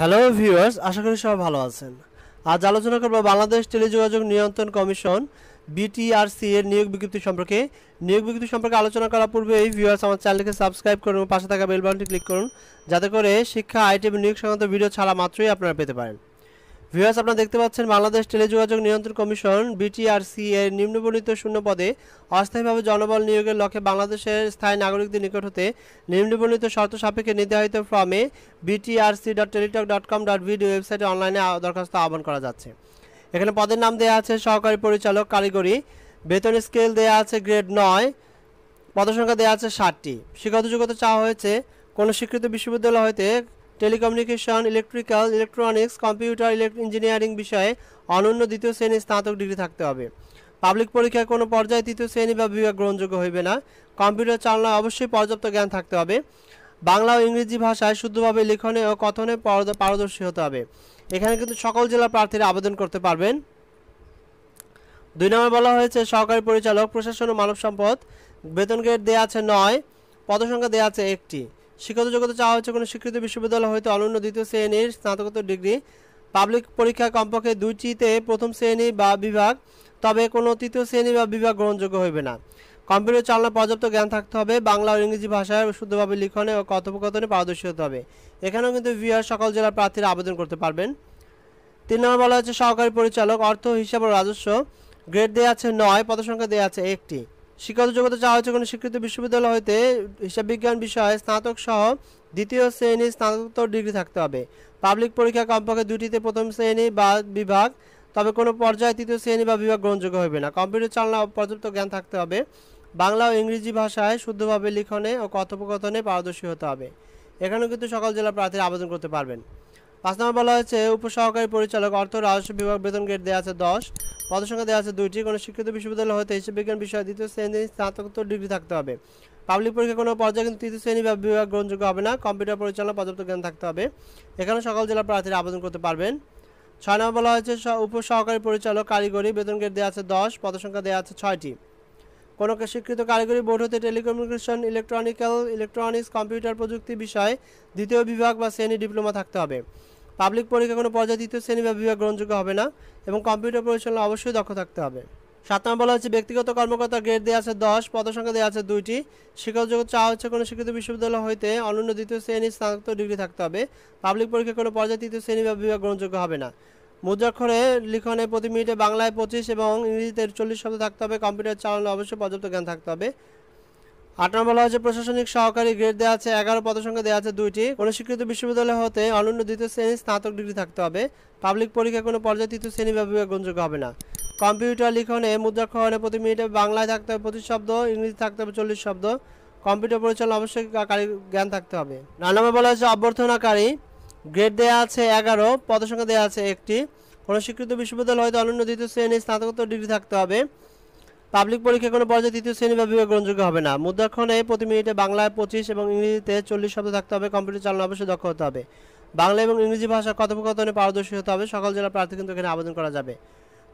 hello viewers আশা করি সবাই ভালো আছেন আজ আলোচনা করব বাংলাদেশ টেলিযোগাযোগ নিয়ন্ত্রণ কমিশন বিটিআরসি এর নিয়োগ বিজ্ঞপ্তি সম্পর্কে নিয়োগ বিজ্ঞপ্তি সম্পর্কে আলোচনা করার পূর্বে এই ভিউয়ার্স আমার চ্যানেলকে সাবস্ক্রাইব করুন পাশে থাকা বেল বাটনটি ক্লিক করুন যাতে করে শিক্ষা আইটেম নিয়োগ সংক্রান্ত ভিডিও ছাড়া মাত্রই আপনারা পেতে পারেন ভিউয়ার্স আপনারা দেখতে পাচ্ছেন বাংলাদেশ টেলিযোগাযোগ নিয়ন্ত্রণ কমিশন বিটিআরসি এর নিম্নবর্ণিত শূন্য পদে অস্থায়ীভাবে জনবল নিয়োগের লক্ষ্যে বাংলাদেশের স্থায়ী নাগরিকদের নিকট হতে নিম্নবর্ণিত শর্ত সাপেক্ষে নির্ধারিত ফর্মে BTRC dot Teletalk dot com dot video ওয়েবসাইটে অনলাইনে দরখাস্ত আহ্বান করা যাচ্ছে এখানে পদের নাম দেওয়া আছে সহকারী পরিচালক কারিগরি বেতন স্কেল দেওয়া আছে গ্রেড নয় পদসংখ্যা দেওয়া আছে ষাটটি শিক্ষাগত যোগ্যতা চাওয়া হয়েছে কোনো স্বীকৃত বিশ্ববিদ্যালয় হতে telecommunication electrical electronics computer engineering বিষয়ে অনন্য দ্বিতীয় শ্রেণীর স্নাতক ডিগ্রি থাকতে হবে পাবলিক পরীক্ষায় কোনো পর্যায়ে তৃতীয় শ্রেণী বা বিভাগ গ্রহণযোগ্য হইবে না কম্পিউটার চালনায় অবশ্যই পর্যাপ্ত জ্ঞান থাকতে হবে বাংলা ও ইংরেজি ভাষায় শুদ্ধভাবে লিখনে ও কথনে পারদর্শী হতে হবে এখানে কিন্তু সকল জেলা প্রার্থীরা আবেদন করতে পারবেন দুই নম্বর বলা হয়েছে সহকারী পরিচালক প্রশাসন ও মানব সম্পদ বেতন গ্রেড দেওয়া আছে নয় পদসংখ্যা দেওয়া আছে একটি শিক্ষাগত যোগ্যতা চাওয়া হচ্ছে কোনো স্বীকৃত বিশ্ববিদ্যালয় হয়তো অনন্য দ্বিতীয় শ্রেণীর স্নাতকোত্তর ডিগ্রি পাবলিক পরীক্ষা কমপক্ষে দুইটিতে প্রথম শ্রেণী বা বিভাগ তবে কোনো তৃতীয় শ্রেণী বা বিভাগ গ্রহণযোগ্য হইবে না কম্পিউটার চালনা পর্যাপ্ত জ্ঞান থাকতে হবে বাংলা ও ইংরেজি ভাষায় শুদ্ধভাবে লিখনে ও কথোপকথনে পারদর্শী হতে হবে এখানেও কিন্তু বিহার সকল জেলার প্রার্থীরা আবেদন করতে পারবেন তিন নম্বর বলা হচ্ছে সহকারী পরিচালক অর্থ হিসাব ও রাজস্ব গ্রেড দেওয়া আছে নয় পদসংখ্যা দেওয়া আছে একটি শিক্ষাগত যোগ্যতা চাওয়া হয়েছে কোনো স্বীকৃত বিশ্ববিদ্যালয় হইতে হিসাব বিজ্ঞান বিষয়ে স্নাতক সহ দ্বিতীয় শ্রেণীর স্নাতকোত্তর ডিগ্রি থাকতে হবে পাবলিক পরীক্ষা কমপক্ষে দুটিতে প্রথম শ্রেণী বা বিভাগ তবে কোনো পর্যায়ে তৃতীয় শ্রেণী বা বিভাগ গ্রহণযোগ্য হবে না কম্পিউটার চালনা পর্যাপ্ত জ্ঞান থাকতে হবে বাংলা ও ইংরেজি ভাষায় শুদ্ধভাবে লিখনে ও কথোপকথনে পারদর্শী হতে হবে এখানেও কিন্তু সকল জেলা প্রার্থীর আবেদন করতে পারবেন পাঁচ নম্বর বলা হয়েছে উপসহকারী পরিচালক অর্থ রাজস্ব বিভাগ বেতন গেট দেওয়া আছে দশ পদসংখ্যা দেওয়া আছে দুইটি কোনো শিক্ষিত বিশ্ববিদ্যালয় হতে হিসেবে বিজ্ঞান বিষয়ে দ্বিতীয় শ্রেণীর স্নাতকোত্তর ডিগ্রি থাকতে হবে পাবলিক পরীক্ষা কোনো পর্যায়ে কিন্তু তৃতীয় শ্রেণী বা বিভাগ গ্রহণযোগ্য হবে না কম্পিউটার পরিচালনা পর্যাপ্ত জ্ঞান থাকতে হবে এখানে সকল জেলার প্রার্থীরা আবেদন করতে পারবেন ছয় নম্বর বলা হয়েছে উপসহকারী পরিচালক কারিগরি বেতন গেট দেওয়া আছে দশ পদসংখ্যা দেওয়া আছে ছয়টি কোনো স্বীকৃত কারিগরি বোর্ড হতে টেলিকমিউনিকেশন ইলেকট্রনিক্যাল ইলেকট্রনিক্স কম্পিউটার প্রযুক্তি বিষয়ে দ্বিতীয় বিভাগ বা শ্রেণী ডিপ্লোমা থাকতে হবে পাবলিক পরীক্ষা কোনো পর্যায়ে দ্বিতীয় শ্রেণী বা বিভাগ গ্রহণযোগ্য হবে না এবং কম্পিউটার পরিচালনা অবশ্যই দক্ষ থাকতে হবে সাত নম্বর বলা হচ্ছে ব্যক্তিগত কর্মকর্তা গ্রেড দেওয়া আছে দশ পদসংখ্যা দেওয়া আছে দুইটি শিক্ষকযোগ্য চাওয়া হচ্ছে কোনো শিক্ষিত বিশ্ববিদ্যালয় হইতে অনন্য দ্বিতীয় শ্রেণীর স্নাতক ডিগ্রি থাকতে হবে পাবলিক পরীক্ষা কোনো পর্যায়ে তৃতীয় শ্রেণী বা বিভাগ গ্রহণযোগ্য হবে না মুদ্রাক্ষরে লিখনে প্রতি মিনিটে বাংলায় পঁচিশ এবং ইংরেজিতে চল্লিশ শব্দ থাকতে হবে কম্পিউটার চালানো অবশ্যই পর্যাপ্ত জ্ঞান থাকতে হবে আট নম্বর বলা হয়েছে প্রশাসনিক সহকারী গ্রেড দেওয়া আছে এগারো পদসংখ্যা দেওয়া আছে দুইটি কোনো স্বীকৃত বিশ্ববিদ্যালয় হতে অনন্য দ্বিতীয় শ্রেণীর স্নাতক ডিগ্রি থাকতে হবে পাবলিক পরীক্ষা কোনো পর্যায়ে তৃতীয় শ্রেণী বা বিভাগ গ্রহণযোগ্য হবে না কম্পিউটার লিখনে মুদ্রাক্ষরণে প্রতি মিনিটে বাংলায় থাকতে হবে পঁচিশ শব্দ ইংরেজি থাকতে হবে চল্লিশ শব্দ কম্পিউটার পরিচালনা অবশ্যই জ্ঞান থাকতে হবে নয় নম্বর বলা হয়েছে অভ্যর্থনাকারী গ্রেড দেওয়া আছে এগারো পদসংখ্যা দেওয়া আছে একটি কোনো স্বীকৃত বিশ্ববিদ্যালয় হয়তো অনন্য দ্বিতীয় শ্রেণীর স্নাতকোত্তর ডিগ্রি থাকতে হবে পাবলিক পরীক্ষা কোনো পর্যায়ে তৃতীয় শ্রেণী বা বিভাগ গ্রহণযোগ্য হবে না মুদ্রাক্ষণে প্রতি মিনিটে বাংলায় পঁচিশ এবং ইংরেজিতে চল্লিশ শব্দ থাকতে হবে কম্পিউটার চালানো অবশ্যই দক্ষ হতে হবে বাংলা এবং ইংরেজি ভাষা কথোপকথনে পারদর্শী হতে হবে সকল জেলা প্রার্থী কিন্তু এখানে আবেদন করা যাবে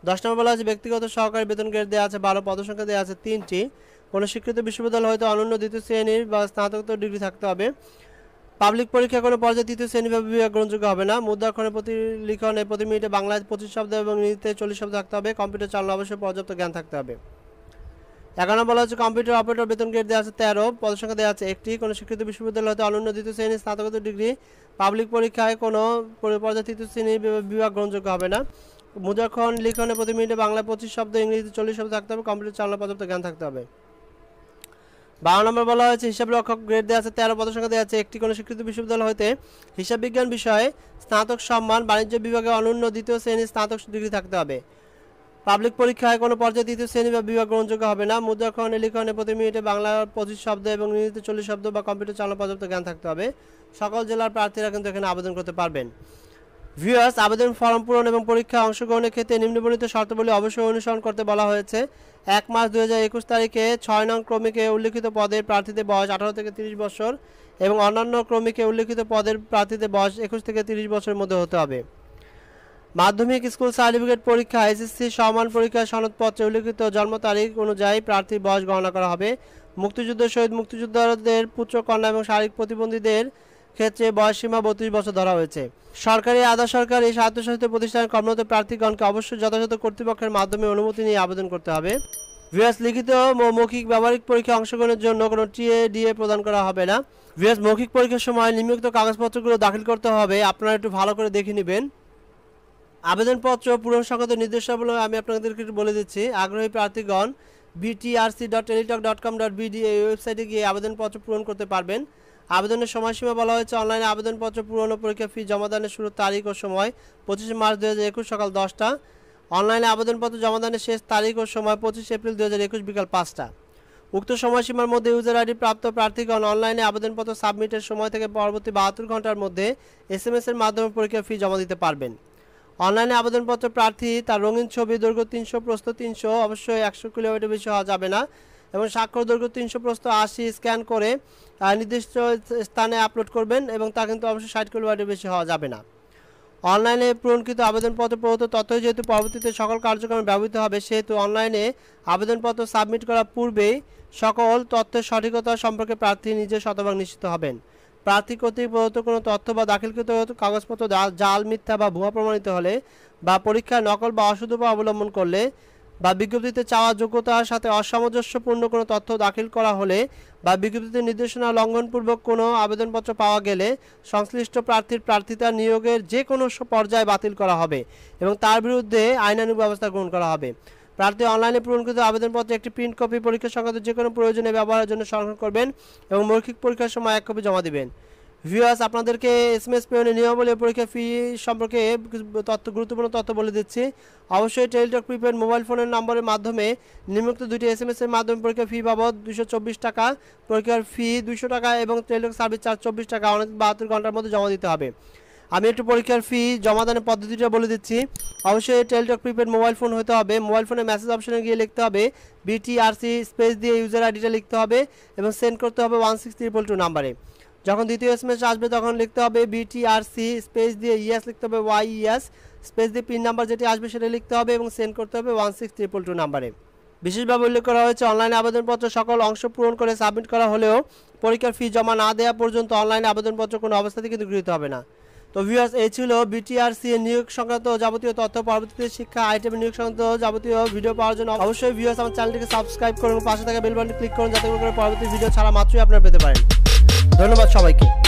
দশ নম্বর বলা আছে ব্যক্তিগত সহকারী বেতন গ্রেড দেওয়া আছে বারো পদসংখ্যা দেওয়া আছে তিনটি কোনো স্বীকৃত বিশ্ববিদ্যালয় হয়তো অনন্য দ্বিতীয় শ্রেণীর বা স্নাতকোত্তর ডিগ্রি থাকতে হবে পাবলিক পরীক্ষা কোনো পর্যায়ে তৃতীয় শ্রেণী বা বিভাগ গ্রহণযোগ্য হবে না মুদ্রাক্ষণে প্রতি লিখনে প্রতি মিনিটে বাংলায় পঁচিশ শব্দ এবং ইংরেজিতে চল্লিশ শব্দ থাকতে হবে কম্পিউটার চালানো অবশ্যই পর্যাপ্ত জ্ঞান থাকতে হবে এগারো বলা হচ্ছে কম্পিউটার অপারেটর বেতন গ্রেড দেওয়া আছে তেরো পদসংখ্যা দেওয়া আছে একটি কোনো স্বীকৃত বিশ্ববিদ্যালয় হতে অনন্য দ্বিতীয় শ্রেণীর স্নাতকোত্তর ডিগ্রি পাবলিক পরীক্ষায় কোনো পর্যায়ে তৃতীয় শ্রেণীর বিভাগ গ্রহণযোগ্য হবে না মুদ্রাক্ষণ লিখনে প্রতি মিনিটে বাংলা পঁচিশ শব্দ ইংরেজিতে চল্লিশ শব্দ থাকতে হবে কম্পিউটার চালানো পর্যাপ্ত জ্ঞান থাকতে হবে বারো নম্বর বলা হয়েছে হিসাব রক্ষক গ্রেড দেওয়া আছে তেরো পদের সংখ্যা দেওয়া আছে একটি কোনো স্বীকৃত বিশ্ববিদ্যালয় হতে হিসাব বিজ্ঞান বিষয়ে স্নাতক সম্মান বাণিজ্য বিভাগে অনুন্ন দ্বিতীয় শ্রেণীর স্নাতক ডিগ্রি থাকতে হবে পাবলিক পরীক্ষায় কোনো পর্যায়ে দ্বিতীয় শ্রেণী বা বিভাগ গ্রহণযোগ্য হবে না মুদ্রাক্ষরণে লিখনে প্রতি মিনিটে বাংলা পঁচিশ শব্দ এবং ইংরেজিতে চল্লিশ শব্দ বা কম্পিউটার চালানো পর্যাপ্ত জ্ঞান থাকতে হবে সকল জেলার প্রার্থীরা কিন্তু এখানে আবেদন করতে পারবেন ভিউয়ার্স আবেদন ফর্ম পূরণ এবং পরীক্ষায় অংশগ্রহণের ক্ষেত্রে নিম্নবর্ণিত শর্তাবলী অবশ্যই অনুসরণ করতে বলা হয়েছে এক মার্চ দু হাজার একুশ তারিখে ছয় নং ক্রমিকে উল্লিখিত পদের প্রার্থীদের বয়স আঠারো থেকে তিরিশ বছর এবং অন্যান্য ক্রমিকে উল্লিখিত পদের প্রার্থীদের বয়স একুশ থেকে তিরিশ বছরের মধ্যে হতে হবে মাধ্যমিক স্কুল সার্টিফিকেট পরীক্ষা এসএসসি সমান পরীক্ষা সনদপত্রে উল্লিখিত জন্ম তারিখ অনুযায়ী প্রার্থীর বয়স গণনা করা হবে মুক্তিযুদ্ধ শহীদ মুক্তিযোদ্ধাদের পুত্র কন্যা এবং শারীরিক প্রতিবন্ধীদের ক্ষেত্রে বয়সসীমা বত্রিশ বছর ধরা হয়েছে সরকারি আধা সরকার এই স্বায়ত্তশাসিত প্রতিষ্ঠানের কর্মরত প্রার্থীগণকে অবশ্যই যথাযথ কর্তৃপক্ষের মাধ্যমে অনুমতি নিয়ে আবেদন করতে হবে ভিএস লিখিত মৌখিক ব্যবহারিক পরীক্ষা অংশগ্রহণের জন্য কোনো টিএ ডিএ প্রদান করা হবে না ভিএস মৌখিক পরীক্ষার সময় নিম্নলিখিত কাগজপত্রগুলো দাখিল করতে হবে আপনারা একটু ভালো করে দেখে নেবেন আবেদনপত্র পূরণ সংক্রান্ত নির্দেশাবলী আমি আপনাদেরকে বলে দিচ্ছি আগ্রহী প্রার্থীগণ BTRC dot Teletalk dot com dot BD এই ওয়েবসাইটে গিয়ে আবেদনপত্র পূরণ করতে পারবেন আবেদনের সময়সীমা বলা হয়েছে অনলাইনে আবেদনপত্র পূরণ ও পরীক্ষা ফি জমাদানের শুরুর তারিখ ও সময় পঁচিশে মার্চ দু হাজার একুশ সকাল দশটা অনলাইনে আবেদনপত্র জমাদানের শেষ তারিখ ও সময় পঁচিশে এপ্রিল দু হাজার একুশ বিকাল পাঁচটা উক্ত সময়সীমার মধ্যে ইউজার আইডি প্রাপ্ত প্রার্থীগণ অনলাইনে আবেদনপত্র সাবমিটের সময় থেকে পরবর্তী বাহাত্তর ঘন্টার মধ্যে এস এর মাধ্যমে পরীক্ষা ফি জমা দিতে পারবেন অনলাইনে আবেদনপত্র প্রার্থী তার রঙিন ছবি দৈর্ঘ্য তিনশো প্রস্ত তিনশো অবশ্যই একশো কিলোমিটার বেশি হওয়া যাবে না এবং স্বাক্ষর দৈর্ঘ্য তিনশো প্রস্ত আশি স্ক্যান করে নির্দিষ্ট স্থানে আপলোড করবেন এবং তা কিন্তু অবশ্যই ষাট কিলোমিটার বেশি হওয়া যাবে না অনলাইনে পূরণকৃত আবেদনপত্র প্রভূত তথ্যই যেহেতু পরবর্তীতে সকল কার্যক্রমে ব্যবহৃত হবে সেহেতু অনলাইনে আবেদনপত্র সাবমিট করার পূর্বেই সকল তথ্যের সঠিকতা সম্পর্কে প্রার্থী নিজে শতভাগ নিশ্চিত হবেন প্রার্থী কর্তৃক প্রদত্ত কোনো তথ্য বা দাখিলকৃত কাগজপত্র জাল মিথ্যা বা ভুয়া প্রমাণিত হলে বা পরীক্ষায় নকল বা অসদুপ অবলম্বন করলে বা বিজ্ঞপ্তিতে চাওয়া যোগ্যতার সাথে অসামঞ্জস্যপূর্ণ কোনো তথ্য দাখিল করা হলে বা বিজ্ঞপ্তিতে নির্দেশনা লঙ্ঘনপূর্বক কোনো আবেদনপত্র পাওয়া গেলে সংশ্লিষ্ট প্রার্থীর প্রার্থিতা নিয়োগের যে কোনো পর্যায়ে বাতিল করা হবে এবং তার বিরুদ্ধে আইনানুগ ব্যবস্থা গ্রহণ করা হবে প্রার্থী অনলাইনে পূরণকৃত আবেদনপত্রে একটি প্রিন্ট কপি পরীক্ষা সংক্রান্ত যে কোনো প্রয়োজনে ব্যবহারের জন্য সংরক্ষণ করবেন এবং মৌখিক পরীক্ষার সময় এক কপি জমা দেবেন ভিউয়ার্স আপনাদেরকে এস এম এস পেমেন্টের নিয়মাবলী পরীক্ষা ফি সম্পর্কে তথ্য গুরুত্বপূর্ণ তথ্য বলে দিচ্ছি অবশ্যই টেলিটক প্রিপেড মোবাইল ফোনের নম্বরের মাধ্যমে নিম্নলিখিত দুটি এস এম এসের মাধ্যমে পরীক্ষা ফি বাবদ দুশো চব্বিশ টাকা পরীক্ষার ফি দুশো টাকা এবং টেলিটক সার্ভিস চার্জ চব্বিশ টাকা অনেক বাহাত্তর ঘন্টার মধ্যে জমা দিতে হবে আমি একটু পরীক্ষার ফি জমাদানের পদ্ধতিটা বলে দিচ্ছি অবশ্যই টেলটক প্রিপেড মোবাইল ফোন হতে হবে মোবাইল ফোনে মেসেজ অপশনে গিয়ে লিখতে হবে বিটিআরসি স্পেস দিয়ে ইউজার আইডিটা লিখতে হবে এবং সেন্ড করতে হবে ওয়ান সিক্স ট্রিপল টু নাম্বারে যখন দ্বিতীয় এসএমএস আসবে তখন লিখতে হবে বিটিআরসি স্পেস দিয়ে ইএস e লিখতে হবে ওয়াই ইএস স্পেস দিয়ে পিন নাম্বার যেটি আসবে সেটা লিখতে হবে এবং সেন্ড করতে হবে ওয়ান সিক্স ট্রিপল টু নাম্বারে বিশেষভাবে উল্লেখ করা হয়েছে অনলাইনে আবেদনপত্র সকল অংশ পূরণ করে সাবমিট করা হলেও পরীক্ষার ফি জমা না দেওয়া পর্যন্ত অনলাইনে আবেদনপত্র কোনো অবস্থাতে কিন্তু গৃহীত হবে না তো ভিউয়ার্স এই ছিল বিটিআরসি নিয়োগ সংক্রান্ত যাবতীয় তথ্য পরবর্তীতে শিক্ষা আইটেম নিয়োগ সংক্রান্ত যাবতীয় ভিডিও পাওয়ার জন্য অবশ্যই ভিউয়ার্স আমার চ্যানেলটিকে সাবস্ক্রাইব করুন পাশে থাকা বেল বাটনে ক্লিক করুন যাতে করে পরবর্তী ভিডিও ছাড়া মাত্রই আপনারা পেতে পারেন ধন্যবাদ সবাইকে